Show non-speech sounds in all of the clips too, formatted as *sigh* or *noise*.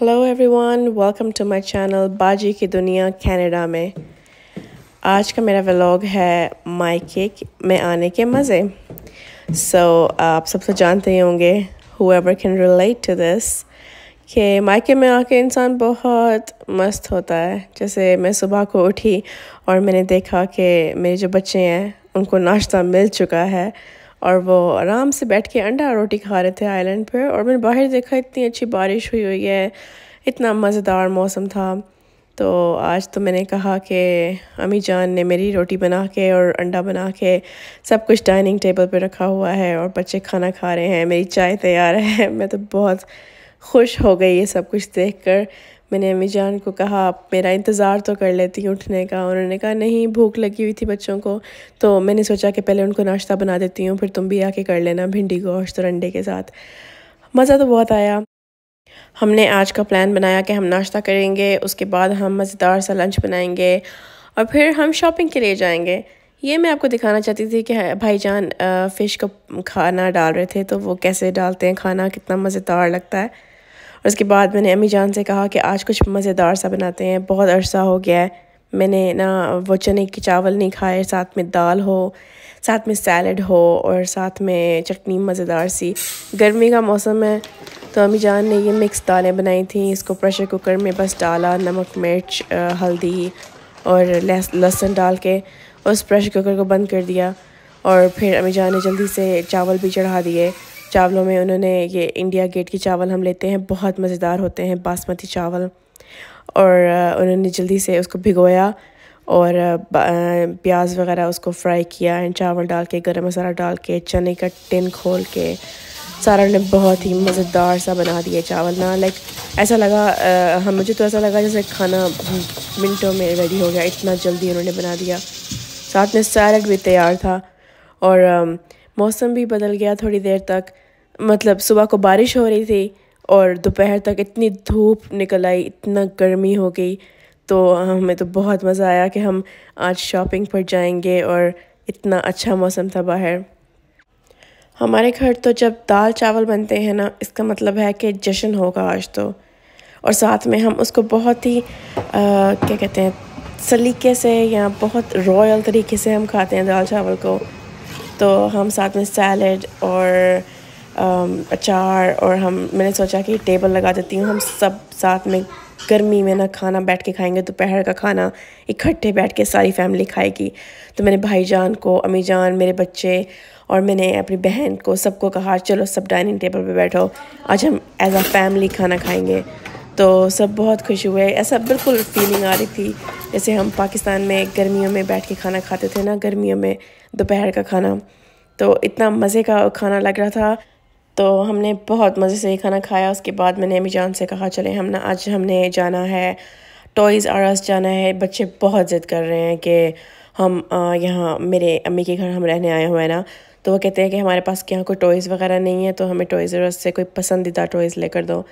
hello everyone welcome to my channel बाजी की दुनिया कनाडा में आज का मेरा व्लॉग है मायके में आने के मज़े सो so, आप सबसे जानते ही होंगे ever can relate to this कि मायके में आके इंसान बहुत मस्त होता है जैसे मैं सुबह को उठी और मैंने देखा कि मेरे जो बच्चे हैं उनको नाश्ता मिल चुका है और वो आराम से बैठ के अंडा रोटी खा रहे थे आइलैंड पर और मैंने बाहर देखा इतनी अच्छी बारिश हुई हुई है इतना मज़ेदार मौसम था तो आज तो मैंने कहा कि अमी जान ने मेरी रोटी बना के और अंडा बना के सब कुछ डाइनिंग टेबल पे रखा हुआ है और बच्चे खाना खा रहे हैं मेरी चाय तैयार है *laughs* मैं तो बहुत खुश हो गई ये सब कुछ देख कर मैंने अम्मी जान को कहा आप मेरा इंतज़ार तो कर लेती उठने का उन्होंने कहा नहीं भूख लगी हुई थी बच्चों को तो मैंने सोचा कि पहले उनको नाश्ता बना देती हूँ फिर तुम भी आके कर लेना भिंडी गोश्त और अंडे के साथ मज़ा तो बहुत आया हमने आज का प्लान बनाया कि हम नाश्ता करेंगे उसके बाद हम मज़ेदार सा लंच बनाएंगे और फिर हम शॉपिंग के लिए जाएंगे ये मैं आपको दिखाना चाहती थी कि भाईजान फ़िश का खाना डाल रहे थे तो वो कैसे डालते हैं खाना कितना मज़ेदार लगता है उसके बाद मैंने अम्मी जान से कहा कि आज कुछ मज़ेदार सा बनाते हैं बहुत अरसा हो गया है मैंने ना वो चने के चावल नहीं खाए साथ में दाल हो साथ में सैलड हो और साथ में चटनी मज़ेदार सी गर्मी का मौसम है तो अम्मी जान ने ये मिक्स दालें बनाई थी इसको प्रेशर कुकर में बस डाला नमक मिर्च हल्दी और लहसुन डाल के उस प्रेशर कुकर को बंद कर दिया और फिर अम्मी जान ने जल्दी से चावल भी चढ़ा दिए चावलों में उन्होंने ये इंडिया गेट के चावल हम लेते हैं बहुत मज़ेदार होते हैं बासमती चावल और उन्होंने जल्दी से उसको भिगोया और प्याज वगैरह उसको फ्राई किया एंड चावल डाल के गर्म मसाला डाल के चने का टिन खोल के सारा ने बहुत ही मज़ेदार सा बना दिया चावल ना लाइक ऐसा लगा हम मुझे तो ऐसा लगा जैसे खाना मिनटों में रेडी हो गया इतना जल्दी उन्होंने बना दिया साथ में सैलड भी तैयार था और मौसम भी बदल गया थोड़ी देर तक मतलब सुबह को बारिश हो रही थी और दोपहर तक इतनी धूप निकल आई इतना गर्मी हो गई तो हमें तो बहुत मज़ा आया कि हम आज शॉपिंग पर जाएंगे और इतना अच्छा मौसम था बाहर हमारे घर तो जब दाल चावल बनते हैं ना इसका मतलब है कि जश्न होगा आज तो और साथ में हम उसको बहुत ही आ, क्या कहते हैं सलीके से या बहुत रॉयल तरीके से हम खाते हैं दाल चावल को तो हम साथ में सैलड और um, अचार और हम मैंने सोचा कि टेबल लगा देती हूँ हम सब साथ में गर्मी में ना खाना बैठ के खाएंगे दोपहर का खाना इकट्ठे बैठ के सारी फैमिली खाएगी तो मैंने भाईजान को अम्मी जान मेरे बच्चे और मैंने अपनी बहन को सबको कहा चलो सब डाइनिंग टेबल पे बैठो आज हम एज आ फैमिली खाना खाएंगे तो सब बहुत खुश हुए ऐसा बिल्कुल फीलिंग आ रही थी जैसे हम पाकिस्तान में गर्मियों में बैठ के खाना खाते थे ना गर्मियों में दोपहर का खाना तो इतना मज़े का खाना लग रहा था तो हमने बहुत मज़े से खाना खाया उसके बाद मैंने अमी जान से कहा चले हम ना आज हमने जाना है टॉयज़ आर एस जाना है बच्चे बहुत ज़िद कर रहे हैं कि हम यहाँ मेरे अम्मी के घर हम रहने आए हुए हैं ना तो वो कहते हैं कि हमारे पास यहाँ कोई टॉयज़ वगैरह नहीं है तो हमें टॉयज़ आर एस से कोई पसंदीदा टॉयज़ लेकर दो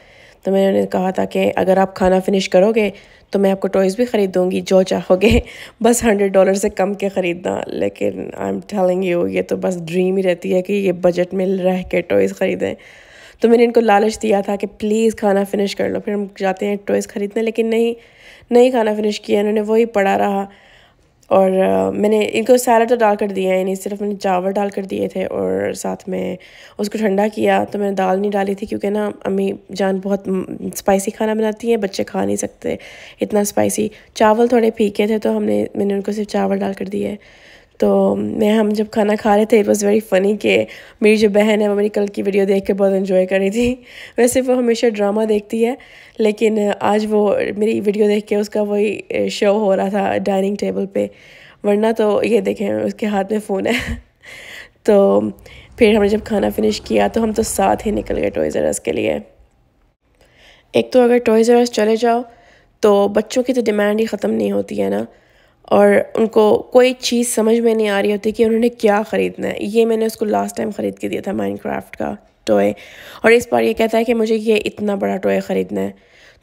तो मैंने उन्हें कहा था कि अगर आप खाना फिनिश करोगे तो मैं आपको टॉयज़ भी ख़रीद दूँगी जो चाहोगे बस हंड्रेड डॉलर से कम के ख़रीदना लेकिन आई एम टेलिंग यू ये तो बस ड्रीम ही रहती है कि ये बजट में रह के टॉयज़ ख़रीदें तो मैंने इनको लालच दिया था कि प्लीज़ खाना फिनिश कर लो फिर हम जाते हैं टॉयज़ ख़रीदने लेकिन नहीं नहीं खाना फिनिश किया इन्होंने वही पड़ा रहा और uh, मैंने इनको सैलड तो डाल कर दिया है यानी सिर्फ मैंने चावल डाल कर दिए थे और साथ में उसको ठंडा किया तो मैंने दाल नहीं डाली थी क्योंकि ना अम्मी जान बहुत स्पाइसी खाना बनाती हैं बच्चे खा नहीं सकते इतना स्पाइसी चावल थोड़े फीके थे तो हमने मैंने उनको सिर्फ चावल डाल कर दिए तो मैं हम जब खाना खा रहे थे इट वॉज़ वेरी फ़नी कि मेरी जो बहन है वो मेरी कल की वीडियो देख के बहुत इन्जॉय कर रही थी *laughs* वैसे वो हमेशा ड्रामा देखती है लेकिन आज वो मेरी वीडियो देख के उसका वही शो हो रहा था डाइनिंग टेबल पे वरना तो ये देखें उसके हाथ में फ़ोन है *laughs* तो फिर हमने जब खाना फिनिश किया तो हम तो साथ ही निकल गए टॉयज़ रस के लिए एक तो अगर टॉयज़ रस चले जाओ तो बच्चों की तो डिमांड ही ख़त्म नहीं होती है ना और उनको कोई चीज़ समझ में नहीं आ रही होती कि उन्होंने क्या ख़रीदना है ये मैंने उसको लास्ट टाइम ख़रीद के दिया था माइनक्राफ्ट का टॉय और इस बार ये कहता है कि मुझे ये इतना बड़ा टॉय ख़रीदना है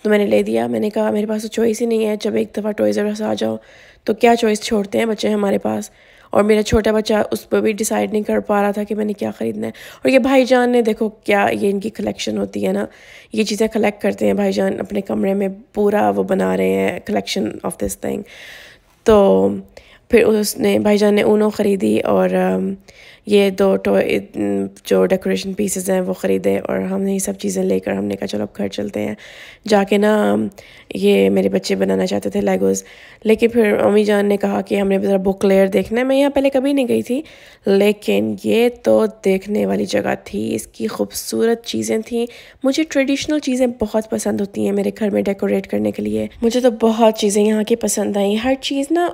तो मैंने ले दिया मैंने कहा मेरे पास तो चॉइस ही नहीं है जब एक दफ़ा टॉय ज़रा आ जाओ तो क्या चॉइस छोड़ते हैं बच्चे हमारे पास और मेरा छोटा बच्चा उस पर भी डिसाइड नहीं कर पा रहा था कि मैंने क्या ख़रीदना है और ये भाईजान ने देखो क्या ये इनकी कलेक्शन होती है ना ये चीज़ें कलेक्ट करते हैं भाईजान अपने कमरे में पूरा वो बना रहे हैं कलेक्शन ऑफ दिस थिंग तो फिर उसने भाईजान ने ऊनो ख़रीदी और ये दो टो जो डेकोरेशन पीसेस हैं वो ख़रीदे और हमने ये सब चीज़ें लेकर हमने कहा चलो अब घर चलते हैं जाके ना ये मेरे बच्चे बनाना चाहते थे लेगोज़ लेकिन फिर अम्मी जान ने कहा कि हमने ज़रा बुक लेयर देखना है मैं यहाँ पहले कभी नहीं गई थी लेकिन ये तो देखने वाली जगह थी इसकी खूबसूरत चीज़ें थी मुझे ट्रेडिशनल चीज़ें बहुत पसंद होती हैं मेरे घर में डेकोरेट करने के लिए मुझे तो बहुत चीज़ें यहाँ की पसंद आई हर चीज़ ना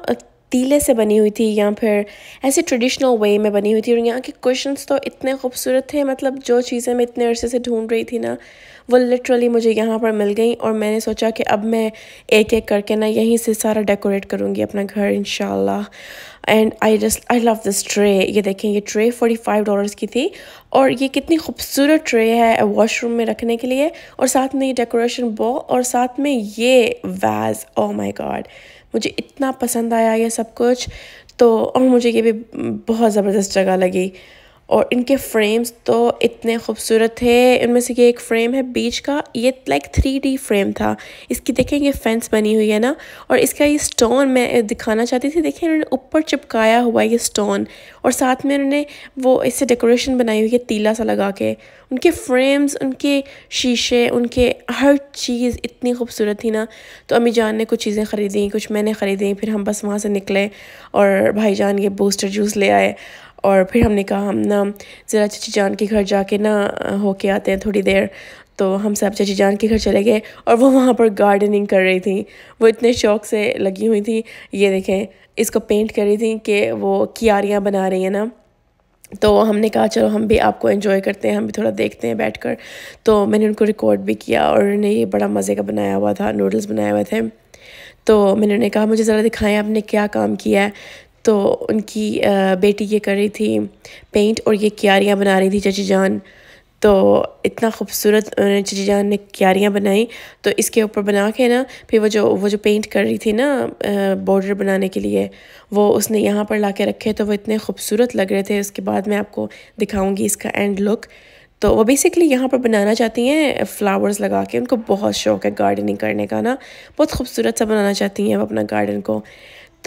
तीले से बनी हुई थी या फिर ऐसे ट्रेडिशनल वे में बनी हुई थी और यहाँ के क्वेश्चन तो इतने खूबसूरत थे मतलब जो चीज़ें मैं इतने अरसे से ढूंढ रही थी ना वो लिटरली मुझे यहाँ पर मिल गई और मैंने सोचा कि अब मैं एक एक करके ना यहीं से सारा डेकोरेट करूँगी अपना घर इन and I just I love this tray ये देखें ये ट्रे फोर्टी फाइव डॉलर्स की थी और ये कितनी खूबसूरत ट्रे है वॉशरूम में रखने के लिए और साथ में ये डेकोरेशन बो और साथ में ये वैज ओ माई गॉड मुझे इतना पसंद आया ये सब कुछ तो और मुझे ये भी बहुत ज़बरदस्त जगह लगी और इनके फ्रेम्स तो इतने खूबसूरत थे इनमें से ये एक फ़्रेम है बीच का ये लाइक थ्री डी फ्रेम था इसकी देखें ये फेंस बनी हुई है ना और इसका ये स्टोन मैं दिखाना चाहती थी देखें इन्होंने ऊपर चिपकाया हुआ ये स्टोन और साथ में इन्होंने वो इससे डेकोरेशन बनाई हुई है तीला सा लगा के उनके फ्रेम्स उनके शीशे उनके हर चीज़ इतनी खूबसूरत थी ना तो अम्मी जान ने कुछ चीज़ें ख़रीदी कुछ मैंने ख़रीदी फिर हम बस वहाँ से निकले और जान ये बूस्टर जूस ले आए और फिर हमने कहा हम ना ज़रा चची जान के घर जाके ना होके आते हैं थोड़ी देर तो हम सब चची जान के घर चले गए और वो वहाँ पर गार्डनिंग कर रही थी वो इतने शौक से लगी हुई थी ये देखें इसको पेंट कर रही थी कि वो क्यारियाँ बना रही हैं ना तो हमने कहा चलो हम भी आपको एंजॉय करते हैं हम भी थोड़ा देखते हैं बैठकर तो मैंने उनको रिकॉर्ड भी किया और उन्होंने ये बड़ा मज़े का बनाया हुआ था नूडल्स बनाए हुए थे तो मैंने उन्हें कहा मुझे ज़रा दिखाएं आपने क्या काम किया है तो उनकी बेटी ये कर रही थी पेंट और ये क्यारियाँ बना रही थी चची जान तो इतना खूबसूरत चची जान ने क्यारियाँ बनाई तो इसके ऊपर बना के ना फिर वो जो वो जो पेंट कर रही थी ना बॉर्डर बनाने के लिए वो उसने यहाँ पर ला के रखे तो वो इतने खूबसूरत लग रहे थे उसके बाद मैं आपको दिखाऊँगी इसका एंड लुक तो वो बेसिकली यहाँ पर बनाना चाहती हैं फ्लावर्स लगा के उनको बहुत शौक है गार्डनिंग करने का ना बहुत खूबसूरत सा बनाना चाहती हैं वो अपना गार्डन को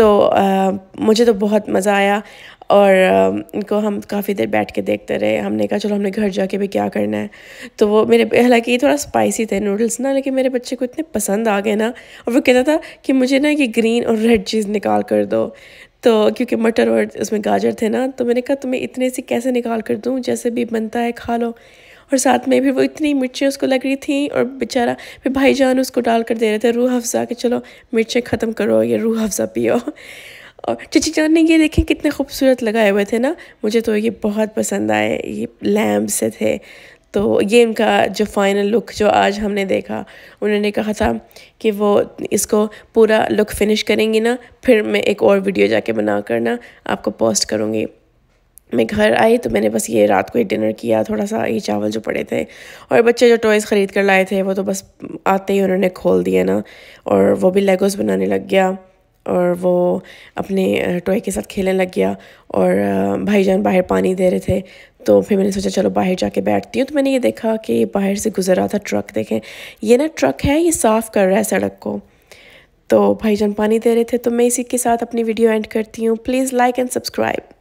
तो आ, मुझे तो बहुत मज़ा आया और इनको हम काफ़ी देर बैठ के देखते रहे हमने कहा चलो हमने घर जाके भी क्या करना है तो वो मेरे हालांकि ये थोड़ा स्पाइसी थे नूडल्स ना लेकिन मेरे बच्चे को इतने पसंद आ गए ना और वो कहता था कि मुझे ना ये ग्रीन और रेड चीज़ निकाल कर दो तो क्योंकि मटर और उसमें गाजर थे ना तो मैंने कहा तुम्हें इतने से कैसे निकाल कर दूँ जैसे भी बनता है खा लो और साथ में फिर वो इतनी मिर्चें उसको लग रही थी और बेचारा फिर भाई जान उसको डाल कर दे रहे थे रूह अफ़ज़ा के चलो मिर्चें ख़त्म करो ये रूह अफ़ज़ा पियो और चची जान ने ये देखें कितने खूबसूरत लगाए हुए थे ना मुझे तो ये बहुत पसंद आए ये लैम्प से थे तो ये इनका जो फाइनल लुक जो आज हमने देखा उन्होंने कहा था कि वो इसको पूरा लुक फिनिश करेंगी ना फिर मैं एक और वीडियो जाके बना कर ना आपको पोस्ट करूँगी मैं घर आई तो मैंने बस ये रात को ही डिनर किया थोड़ा सा ये चावल जो पड़े थे और बच्चे जो टॉयज़ ख़रीद कर लाए थे वो तो बस आते ही उन्होंने खोल दिए ना और वो भी लेगोस बनाने लग गया और वो अपने टॉय के साथ खेलने लग गया और भाईजान बाहर पानी दे रहे थे तो फिर मैंने सोचा चलो बाहर जाके बैठती हूँ तो मैंने ये देखा कि बाहर से गुजर रहा था ट्रक देखें ये ना ट्रक है ये साफ़ कर रहा है सड़क को तो भाईजान पानी दे रहे थे तो मैं इसी के साथ अपनी वीडियो एंड करती हूँ प्लीज़ लाइक एंड सब्सक्राइब